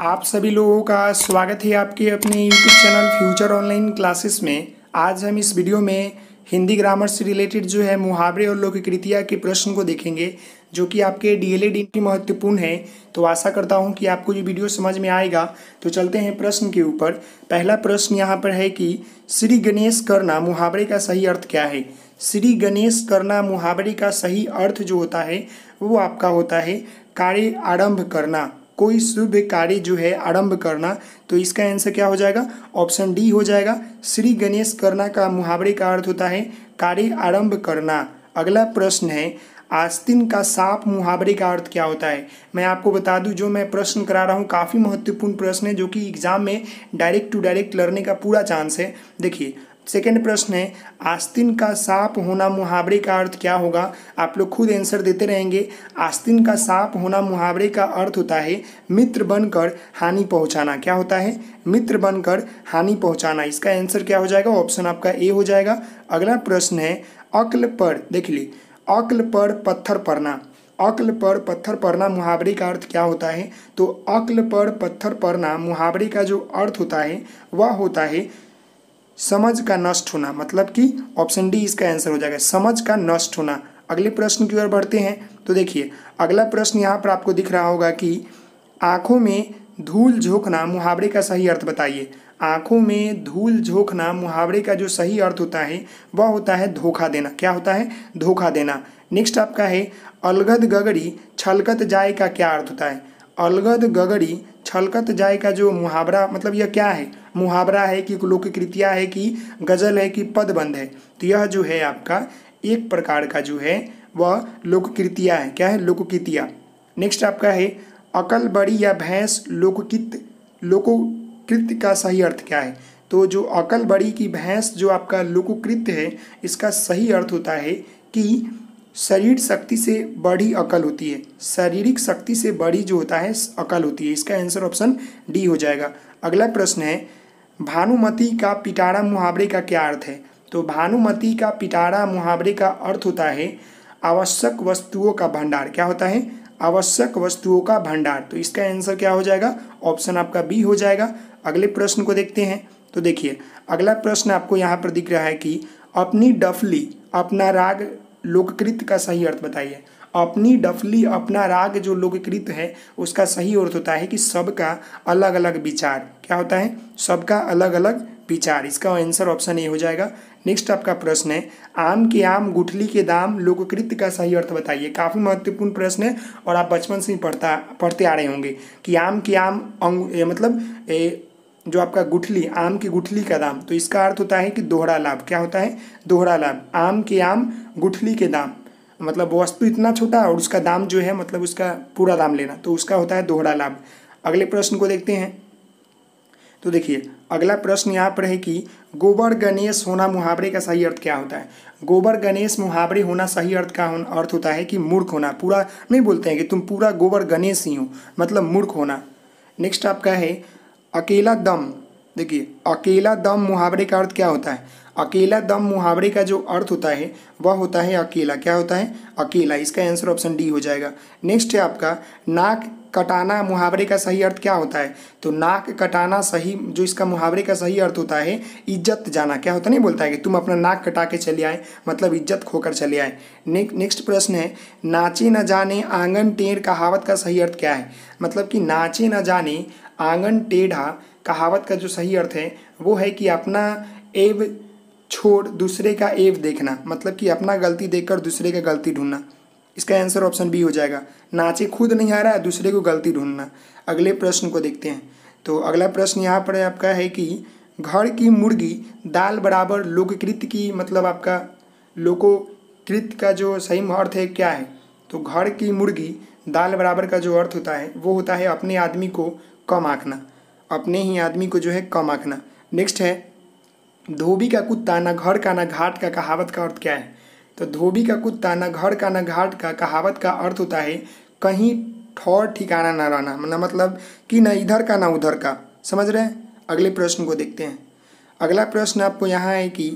आप सभी लोगों का स्वागत है आपके अपने YouTube channel future online classes में आज हम इस वीडियो में हिंदी ग्रामर से रिलेटेड जो है मुहावरे और लोककृतिया के प्रश्न को देखेंगे जो कि आपके डी एल महत्वपूर्ण है तो आशा करता हूँ कि आपको ये वीडियो समझ में आएगा तो चलते हैं प्रश्न के ऊपर पहला प्रश्न यहाँ पर है कि श्री गणेश करना मुहावरे का सही अर्थ क्या है श्री गणेश करना मुहावरे का सही अर्थ जो होता है वो आपका होता है कार्य आरंभ करना कोई शुभ कार्य जो है आरंभ करना तो इसका आंसर क्या हो जाएगा ऑप्शन डी हो जाएगा श्री गणेश करना का मुहावरे का अर्थ होता है कार्य आरंभ करना अगला प्रश्न है आस्तिन का सांप मुहावरे का अर्थ क्या होता है मैं आपको बता दूं जो मैं प्रश्न करा रहा हूं काफ़ी महत्वपूर्ण प्रश्न है जो कि एग्ज़ाम में डायरेक्ट टू डायरेक्ट लड़ने का पूरा चांस है देखिए सेकेंड प्रश्न है आस्तिन का साप होना मुहावरे का अर्थ क्या होगा आप लोग खुद आंसर देते रहेंगे आस्तिन का साप होना मुहावरे का अर्थ होता है मित्र बनकर हानि पहुंचाना क्या होता है मित्र बनकर हानि पहुंचाना इसका आंसर क्या हो जाएगा ऑप्शन आपका ए हो जाएगा अगला प्रश्न है अक्ल पर देख ली अक्ल पर पत्थर पड़ना अक्ल पर पत्थर पड़ना मुहावरे का अर्थ क्या होता है तो अक्ल पर पत्थर पड़ना मुहावरे का जो अर्थ होता है वह होता है समझ का नष्ट होना मतलब कि ऑप्शन डी इसका आंसर हो जाएगा समझ का नष्ट होना अगले प्रश्न की ओर बढ़ते हैं तो देखिए अगला प्रश्न यहाँ पर आपको दिख रहा होगा कि आँखों में धूल झोंकना मुहावरे का सही अर्थ बताइए आँखों में धूल झोंकना मुहावरे का जो सही अर्थ होता है वह होता है धोखा देना क्या होता है धोखा देना नेक्स्ट आपका है अलगद गगड़ी छलकत जाए का क्या अर्थ होता है अलगद गगड़ी छलकत जाए का जो मुहावरा मतलब यह क्या है मुहावरा है कि लोक कृतिया है कि गज़ल है कि पदबंध है तो यह जो है आपका एक प्रकार का जो है वह लोककृतिया है क्या है लोककृतिया नेक्स्ट आपका है अकल बड़ी या भैंस लोककृत लोकोकृत का सही अर्थ क्या है तो जो अकल बड़ी की भैंस जो आपका लोककृत्य है इसका सही अर्थ होता है कि शरीर शक्ति से बड़ी अकल होती है शारीरिक शक्ति से बड़ी जो होता है अकल होती है इसका आंसर ऑप्शन डी हो जाएगा अगला प्रश्न है भानुमति का पिटारा मुहावरे का क्या अर्थ है तो भानुमति का पिटारा मुहावरे का अर्थ होता है आवश्यक वस्तुओं का भंडार क्या होता है आवश्यक वस्तुओं का भंडार तो इसका आंसर क्या हो जाएगा ऑप्शन आपका बी हो जाएगा अगले प्रश्न को देखते हैं तो देखिए अगला प्रश्न आपको यहाँ पर दिख रहा है कि अपनी डफली अपना राग लोककृत का सही अर्थ बताइए अपनी डफली अपना राग जो लोककृत है उसका सही अर्थ होता है कि सबका अलग अलग विचार क्या होता है सबका अलग अलग विचार इसका आंसर ऑप्शन ए हो जाएगा नेक्स्ट आपका प्रश्न है आम के आम गुठली के दाम लोककृत का सही अर्थ बताइए काफ़ी महत्वपूर्ण प्रश्न है और आप बचपन से ही पढ़ता पढ़ते आ रहे होंगे कि आम के आम अंग ए, मतलब ए, जो आपका गुठली आम की गुठली का दाम तो इसका अर्थ होता है कि दोहरा लाभ क्या होता है दोहरा लाभ आम के आम गुठली के दाम मतलब वस्तु इतना छोटा और उसका दाम जो है मतलब उसका पूरा दाम लेना तो उसका होता है दोहरा लाभ अगले प्रश्न को देखते हैं तो देखिए अगला प्रश्न यहाँ पर है कि गोबर गणेश होना मुहावरे का सही अर्थ क्या होता है गोबर गणेश मुहावरे होना सही अर्थ का अर्थ होता है कि मूर्ख होना पूरा नहीं बोलते हैं कि तुम पूरा गोबर गणेश ही हो मतलब मूर्ख होना नेक्स्ट आपका है अकेला दम देखिए अकेला दम मुहावरे का अर्थ क्या होता है अकेला दम मुहावरे का जो अर्थ होता है वह होता है अकेला क्या होता है अकेला इसका आंसर ऑप्शन डी हो जाएगा नेक्स्ट है आपका नाक कटाना मुहावरे का सही अर्थ क्या होता है तो नाक कटाना सही जो इसका मुहावरे का सही अर्थ होता है इज्जत जाना क्या होता नहीं बोलता है कि तुम अपना नाक कटा के चले आए मतलब इज्जत खोकर चले आए नेक्स्ट प्रश्न है नाचे न जाने आंगन टेढ़ कहावत का सही अर्थ क्या है मतलब कि नाचे न जाने आंगन टेढ़ा कहावत का जो सही अर्थ है वो है कि अपना एब छोड़ दूसरे का एव देखना मतलब कि अपना गलती देखकर दूसरे का गलती ढूंढना इसका आंसर ऑप्शन बी हो जाएगा नाचे खुद नहीं आ रहा है दूसरे को गलती ढूंढना अगले प्रश्न को देखते हैं तो अगला प्रश्न यहाँ पर आपका है कि घर की मुर्गी दाल बराबर लोककृत की मतलब आपका लोकोकृत का जो सही अर्थ है क्या है तो घर की मुर्गी दाल बराबर का जो अर्थ होता है वो होता है अपने आदमी को कम आँखना अपने ही आदमी को जो है कम आँखना नेक्स्ट है धोबी का कुत्ता ना घर का ना घाट का कहावत का अर्थ क्या है तो धोबी का कुत्ता ना घर का ना घाट का कहावत का अर्थ होता है कहीं ठौर ठिकाना ना रहना ना मतलब कि ना इधर का ना उधर का समझ रहे हैं अगले प्रश्न को देखते हैं अगला प्रश्न आपको यहाँ है कि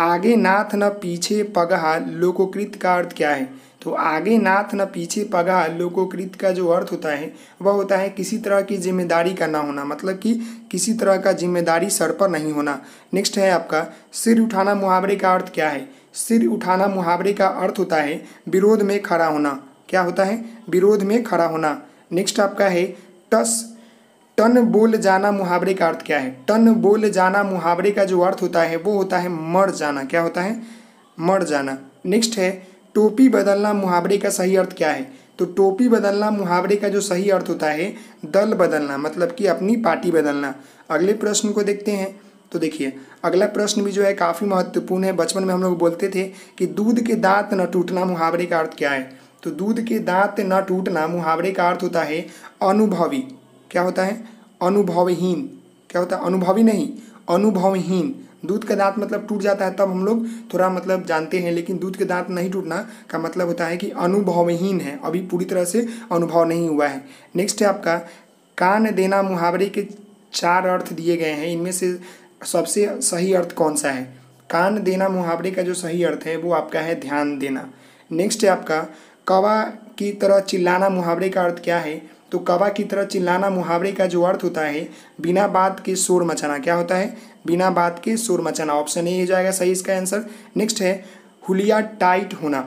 आगे नाथ न पीछे पगहा लोकोकृत का अर्थ क्या है तो आगे नाथ न पीछे पगहा लोकोकृत का जो अर्थ होता है वह होता है किसी तरह की जिम्मेदारी का ना होना मतलब कि किसी तरह का जिम्मेदारी सर पर नहीं होना नेक्स्ट है आपका सिर उठाना मुहावरे का अर्थ क्या है सिर उठाना मुहावरे का अर्थ होता है विरोध में खड़ा होना क्या होता है विरोध में खड़ा होना नेक्स्ट आपका है टस टन बोल जाना मुहावरे का अर्थ क्या है टन बोल जाना मुहावरे का जो अर्थ होता है वो होता है मर जाना क्या होता है मर जाना नेक्स्ट है टोपी बदलना मुहावरे का सही अर्थ क्या है तो टोपी बदलना मुहावरे का जो सही अर्थ होता है दल बदलना मतलब कि अपनी पार्टी बदलना अगले प्रश्न को देखते हैं तो देखिए अगला प्रश्न भी जो है काफ़ी महत्वपूर्ण है बचपन में हम लोग बोलते थे कि दूध के दांत न टूटना मुहावरे का अर्थ क्या है तो दूध के दांत न टूटना मुहावरे का अर्थ होता है अनुभवी क्या होता है अनुभवहीन क्या होता है अनुभवी नहीं अनुभवहीन दूध का दांत मतलब टूट जाता है तब हम लोग थोड़ा मतलब जानते हैं लेकिन दूध के दांत नहीं टूटना का मतलब होता है कि अनुभवहीन है अभी पूरी तरह से अनुभव नहीं हुआ है नेक्स्ट है आपका कान देना मुहावरे के चार अर्थ दिए गए हैं इनमें से सबसे सही अर्थ कौन सा है कान देना मुहावरे का जो सही अर्थ है वो आपका है ध्यान देना नेक्स्ट है आपका कवा की तरह चिल्लाना मुहावरे का अर्थ क्या है तो कवा की तरह चिल्लाना मुहावरे का जो अर्थ होता है बिना बात के शोर मचाना क्या होता है बिना बात के शोर मचाना ऑप्शन ए हो जाएगा सही इसका आंसर नेक्स्ट है हुलिया टाइट होना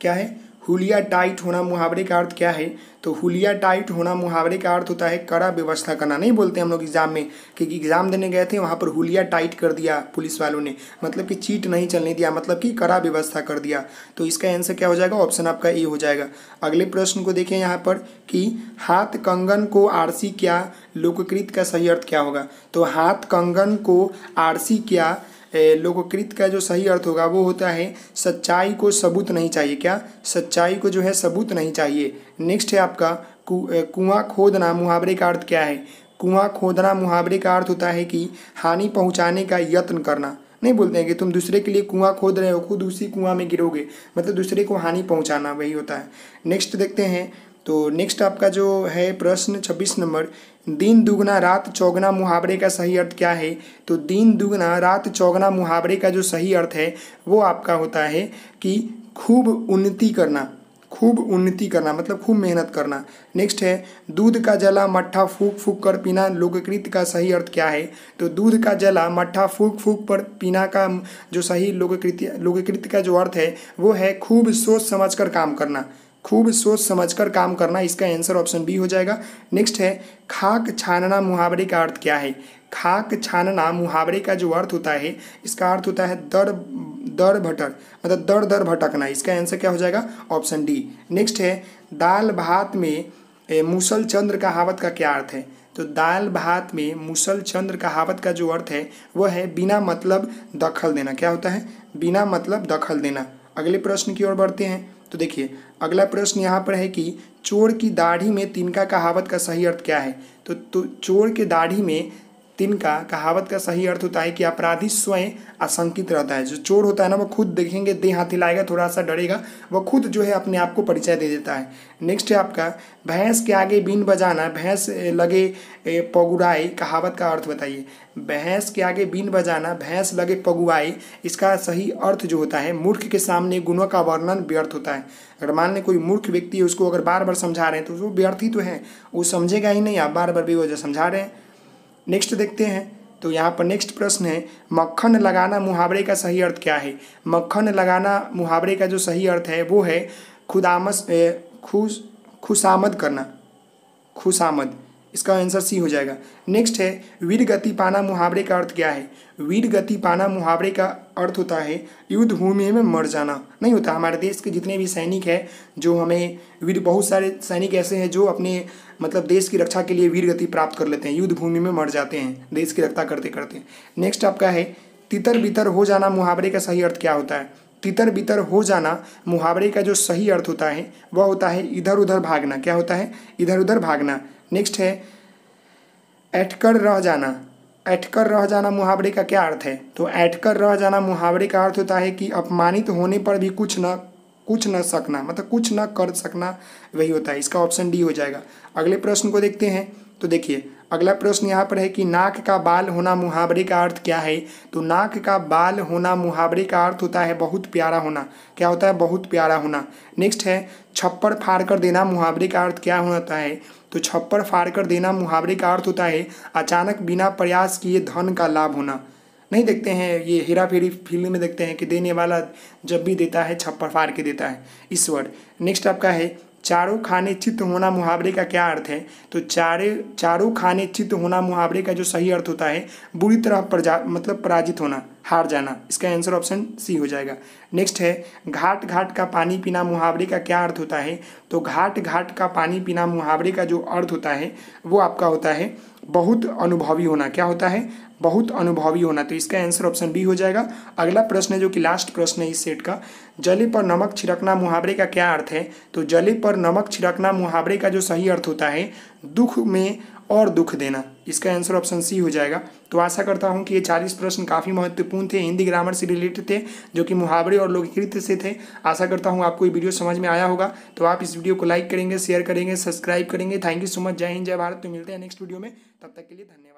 क्या है हुलिया टाइट होना मुहावरे का अर्थ क्या है तो हुलिया टाइट होना मुहावरे का अर्थ होता है कड़ा व्यवस्था करना नहीं बोलते हम लोग एग्जाम में क्योंकि एग्जाम देने गए थे वहाँ पर हुलिया टाइट कर दिया पुलिस वालों ने मतलब कि चीट नहीं चलने दिया मतलब कि कड़ा व्यवस्था कर दिया तो इसका आंसर क्या हो जाएगा ऑप्शन आपका ए हो जाएगा अगले प्रश्न को देखें यहाँ पर कि हाथ कंगन को आरसी क्या लोककृत का सही अर्थ क्या होगा तो हाथ कंगन को आरसी क्या लोककृत का जो सही अर्थ होगा वो होता है सच्चाई को सबूत नहीं चाहिए क्या सच्चाई को जो है सबूत नहीं चाहिए नेक्स्ट है आपका कुआं खोदना मुहावरे का अर्थ क्या है कुआं खोदना मुहावरे का अर्थ होता है कि हानि पहुंचाने का यत्न करना नहीं बोलते हैं कि तुम दूसरे के लिए कुआं खोद रहे हो खुद उसी कुआं में गिरोगे मतलब दूसरे को हानि पहुंचाना वही होता है नेक्स्ट देखते हैं तो नेक्स्ट आपका जो है प्रश्न छब्बीस नंबर दिन दुगना रात चौगना मुहावरे का सही अर्थ क्या है तो दिन दुगना रात चौगना मुहावरे का जो सही अर्थ है वो आपका होता है कि खूब उन्नति करना खूब उन्नति करना मतलब खूब मेहनत करना नेक्स्ट है दूध का जला मट्ठा फूक फूक कर पीना लोककृत का सही अर्थ क्या है तो दूध का जला मट्ठा फूक फूक पर पीना का जो सही लोककृत लोककृत का जो अर्थ है वो है खूब सोच समझ कर काम करना खूब सोच समझकर काम करना इसका आंसर ऑप्शन बी हो जाएगा नेक्स्ट है खाक छानना मुहावरे का अर्थ क्या है खाक छानना मुहावरे का जो अर्थ होता है इसका अर्थ होता है दर दर भटक मतलब दर दर भटकना इसका आंसर क्या हो जाएगा ऑप्शन डी नेक्स्ट है दाल भात में मुसल चंद्र कहावत का क्या अर्थ है तो दाल भात में मुसल चंद्र कहावत का जो अर्थ है वह है बिना मतलब दखल देना क्या होता है बिना मतलब दखल देना अगले प्रश्न की ओर बढ़ते हैं तो देखिए अगला प्रश्न यहाँ पर है कि चोर की दाढ़ी में तिनका कहावत का सही अर्थ क्या है तो, तो चोर के दाढ़ी में तिनका कहावत का सही अर्थ होता है कि अपराधी स्वयं आशंकित रहता है जो चोर होता है ना वो खुद देखेंगे दे हाथी लाएगा थोड़ा सा डरेगा वो खुद जो है अपने आप को परिचय दे देता है नेक्स्ट है आपका भैंस के आगे बीन बजाना भैंस लगे पगुराई कहावत का अर्थ बताइए भैंस के आगे बीन बजाना भैंस लगे पगुआई इसका सही अर्थ जो होता है मूर्ख के सामने गुणों का वर्णन व्यर्थ होता है अगर मान लें कोई मूर्ख व्यक्ति है उसको अगर बार बार समझा रहे हैं तो वो व्यर्थ ही तो है वो समझेगा ही नहीं आप बार बार बेवजह समझा रहे हैं नेक्स्ट देखते हैं तो यहाँ पर नेक्स्ट प्रश्न है मक्खन लगाना मुहावरे का सही अर्थ क्या है मक्खन लगाना मुहावरे का जो सही अर्थ है वो है खुदामस खुश खुशामद करना खुशामद इसका आंसर सी हो जाएगा नेक्स्ट है वीर गति पाना मुहावरे का अर्थ क्या है वीर गति पाना मुहावरे का अर्थ होता है युद्ध भूमि में मर जाना नहीं होता हमारे देश के जितने भी सैनिक हैं जो हमें वीर बहुत सारे सैनिक ऐसे हैं जो अपने मतलब देश की रक्षा के लिए वीर गति प्राप्त कर लेते हैं युद्ध भूमि में मर जाते हैं देश की रक्षा करते करते नेक्स्ट आपका है तितर बितर हो जाना मुहावरे का सही अर्थ क्या होता है तितर बितर हो जाना मुहावरे का जो सही अर्थ होता है वह होता है इधर उधर भागना क्या होता है इधर उधर भागना नेक्स्ट है एटकर रह जाना एटकर रह जाना मुहावरे का क्या अर्थ है तो एटकर रह जाना मुहावरे का अर्थ होता है कि अपमानित होने पर भी कुछ न कुछ न सकना मतलब कुछ न कर सकना वही होता है इसका ऑप्शन डी हो जाएगा अगले प्रश्न को देखते हैं तो देखिए अगला प्रश्न यहाँ पर है कि नाक का बाल होना मुहावरे का अर्थ क्या है तो नाक का बाल होना मुहावरे का अर्थ होता है बहुत प्यारा होना क्या होता है बहुत प्यारा होना नेक्स्ट है छप्पर फाड़ कर देना मुहावरे का अर्थ क्या होता है तो छप्पर फाड़ कर देना मुहावरे का अर्थ होता है अचानक बिना प्रयास किए धन का लाभ होना नहीं देखते हैं ये हेरा फेरी फिल्म में देखते हैं कि देने वाला जब भी देता है छप्पर फाड़ के देता है इस वर्ड नेक्स्ट आपका है चारों खाने चित्त होना मुहावरे का क्या अर्थ है तो चारे चारों खाने चित्त होना मुहावरे का जो सही अर्थ होता है बुरी तरह प्रजा मतलब पराजित होना हार जाना इसका आंसर ऑप्शन सी हो जाएगा नेक्स्ट है घाट घाट का पानी पीना मुहावरे का क्या अर्थ होता है तो घाट घाट का पानी पीना मुहावरे का जो अर्थ होता है वो आपका होता है बहुत अनुभवी होना क्या होता है बहुत अनुभवी होना तो इसका आंसर ऑप्शन बी हो जाएगा अगला प्रश्न है जो कि लास्ट प्रश्न है इस सेट का जले पर नमक छिड़कना मुहावरे का क्या अर्थ है तो जले पर नमक छिड़कना मुहावरे का जो सही अर्थ होता है दुख में और दुख देना इसका आंसर ऑप्शन सी हो जाएगा तो आशा करता हूँ कि ये चालीस प्रश्न काफ़ी महत्वपूर्ण थे हिंदी ग्रामर से रिलेटेड थे जो कि मुहावरे और लोककृत्य से थे आशा करता हूँ आपको ये वीडियो समझ में आया होगा तो आप इस वीडियो को लाइक करेंगे शेयर करेंगे सब्सक्राइब करेंगे थैंक यू सो मच जय हिंद जय भारत तो मिलते हैं नेक्स्ट वीडियो में तब तक के लिए धन्यवाद